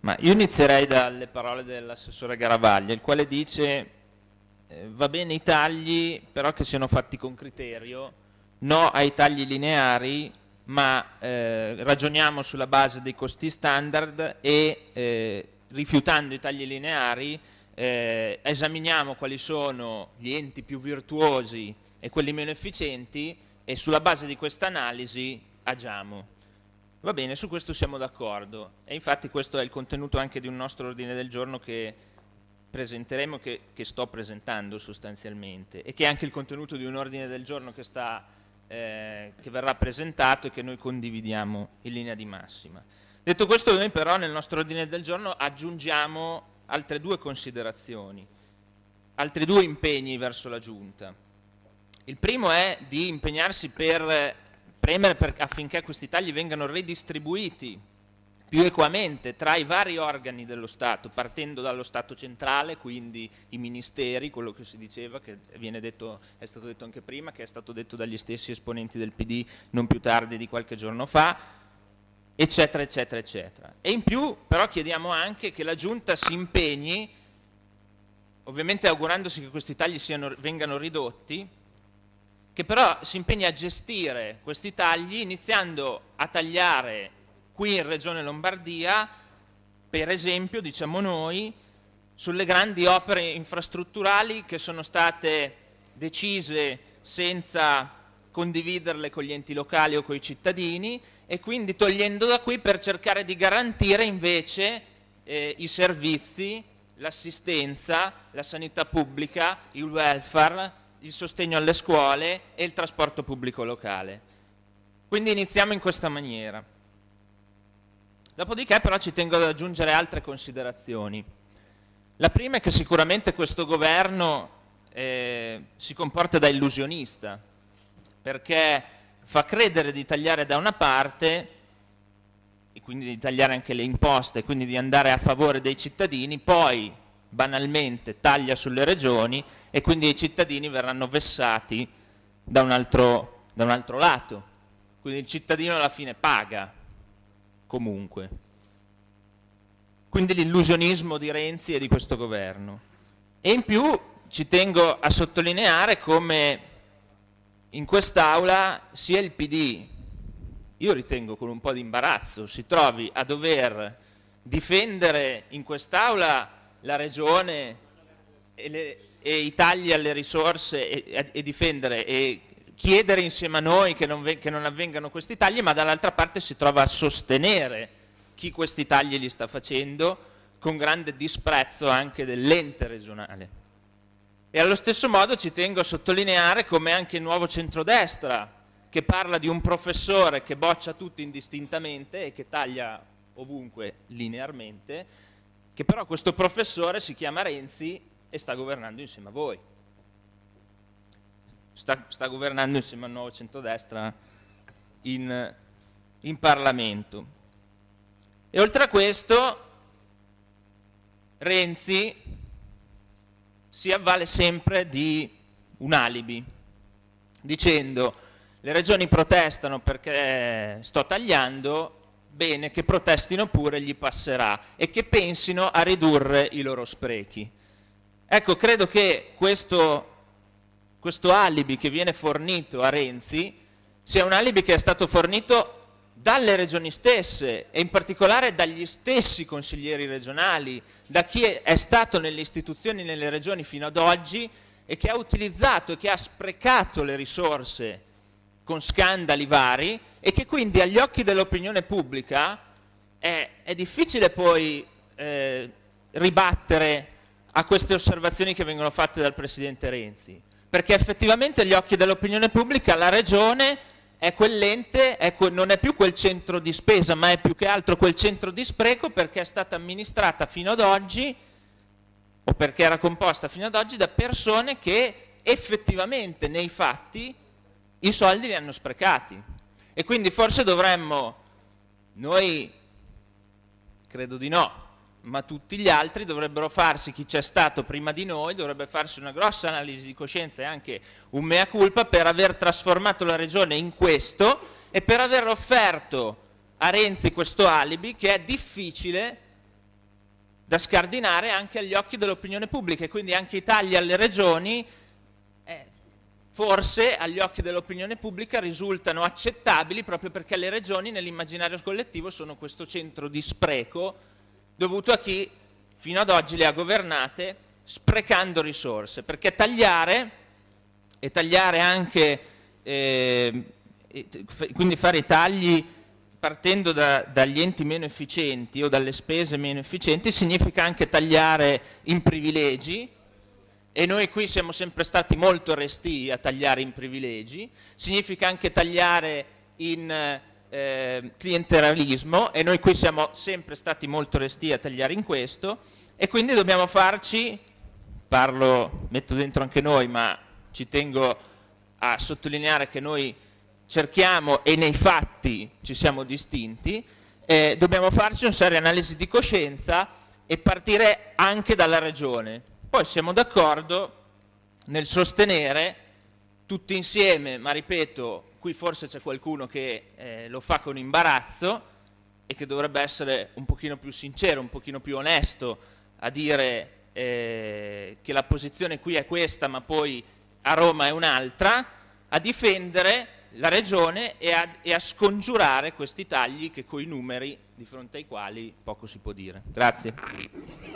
Ma io inizierei dalle parole dell'assessore Garavaglia, il quale dice eh, va bene i tagli, però che siano fatti con criterio, no ai tagli lineari, ma eh, ragioniamo sulla base dei costi standard e eh, rifiutando i tagli lineari eh, esaminiamo quali sono gli enti più virtuosi e quelli meno efficienti e sulla base di questa analisi agiamo. Va bene, su questo siamo d'accordo e infatti questo è il contenuto anche di un nostro ordine del giorno che presenteremo, che, che sto presentando sostanzialmente e che è anche il contenuto di un ordine del giorno che, sta, eh, che verrà presentato e che noi condividiamo in linea di massima. Detto questo noi però nel nostro ordine del giorno aggiungiamo altre due considerazioni, altri due impegni verso la Giunta. Il primo è di impegnarsi per premere per, affinché questi tagli vengano redistribuiti più equamente tra i vari organi dello Stato, partendo dallo Stato centrale, quindi i ministeri, quello che si diceva, che detto, è stato detto anche prima, che è stato detto dagli stessi esponenti del PD non più tardi di qualche giorno fa, eccetera, eccetera, eccetera. E in più però chiediamo anche che la Giunta si impegni, ovviamente augurandosi che questi tagli siano, vengano ridotti, che però si impegna a gestire questi tagli iniziando a tagliare qui in Regione Lombardia, per esempio, diciamo noi, sulle grandi opere infrastrutturali che sono state decise senza condividerle con gli enti locali o con i cittadini e quindi togliendo da qui per cercare di garantire invece eh, i servizi, l'assistenza, la sanità pubblica, il welfare il sostegno alle scuole e il trasporto pubblico locale. Quindi iniziamo in questa maniera. Dopodiché però ci tengo ad aggiungere altre considerazioni. La prima è che sicuramente questo governo eh, si comporta da illusionista, perché fa credere di tagliare da una parte e quindi di tagliare anche le imposte, quindi di andare a favore dei cittadini, poi banalmente taglia sulle regioni e quindi i cittadini verranno vessati da un altro, da un altro lato. Quindi il cittadino alla fine paga comunque. Quindi l'illusionismo di Renzi e di questo governo. E in più ci tengo a sottolineare come in quest'Aula sia il PD, io ritengo con un po' di imbarazzo, si trovi a dover difendere in quest'Aula la Regione e le, e i tagli alle risorse e, e difendere e chiedere insieme a noi che non, che non avvengano questi tagli, ma dall'altra parte si trova a sostenere chi questi tagli li sta facendo con grande disprezzo anche dell'ente regionale. E allo stesso modo ci tengo a sottolineare come anche il nuovo centrodestra, che parla di un professore che boccia tutti indistintamente e che taglia ovunque linearmente, che però questo professore si chiama Renzi e sta governando insieme a voi. Sta, sta governando insieme al nuovo centrodestra in, in Parlamento. E oltre a questo Renzi si avvale sempre di un alibi, dicendo le regioni protestano perché sto tagliando, bene che protestino pure gli passerà e che pensino a ridurre i loro sprechi. Ecco, credo che questo, questo alibi che viene fornito a Renzi sia un alibi che è stato fornito dalle regioni stesse e in particolare dagli stessi consiglieri regionali, da chi è stato nelle istituzioni, nelle regioni fino ad oggi e che ha utilizzato e che ha sprecato le risorse con scandali vari e che quindi agli occhi dell'opinione pubblica è, è, difficile poi eh, ribattere a queste osservazioni che vengono fatte dal Presidente Renzi, perché effettivamente agli occhi dell'opinione pubblica la Regione è quell'ente, que non è più quel centro di spesa, ma è più che altro quel centro di spreco perché è stata amministrata fino ad oggi o perché era composta fino ad oggi da persone che effettivamente nei fatti i soldi li hanno sprecati. E quindi forse dovremmo, noi credo di no, ma tutti gli altri dovrebbero farsi, chi c'è stato prima di noi, dovrebbe farsi una grossa analisi di coscienza e anche un mea culpa per aver trasformato la regione in questo e per aver offerto a Renzi questo alibi che è difficile da scardinare anche agli occhi dell'opinione pubblica e quindi anche i tagli alle regioni eh, forse agli occhi dell'opinione pubblica risultano accettabili proprio perché le regioni nell'immaginario collettivo sono questo centro di spreco dovuto a chi fino ad oggi le ha governate sprecando risorse, perché tagliare e tagliare anche, eh, quindi fare i tagli partendo da, dagli enti meno efficienti o dalle spese meno efficienti significa anche tagliare in privilegi e noi qui siamo sempre stati molto resti a tagliare in privilegi, significa anche tagliare in eh, eh, clientelismo e noi qui siamo sempre stati molto resti a tagliare in questo e quindi dobbiamo farci, parlo, metto dentro anche noi ma ci tengo a sottolineare che noi cerchiamo e nei fatti ci siamo distinti, eh, dobbiamo farci una seria analisi di coscienza e partire anche dalla ragione. Poi siamo d'accordo nel sostenere tutti insieme, ma ripeto, qui forse c'è qualcuno che eh, lo fa con imbarazzo e che dovrebbe essere un pochino più sincero, un pochino più onesto a dire eh, che la posizione qui è questa ma poi a Roma è un'altra, a difendere la regione e a, e a scongiurare questi tagli che coi numeri di fronte ai quali poco si può dire. Grazie.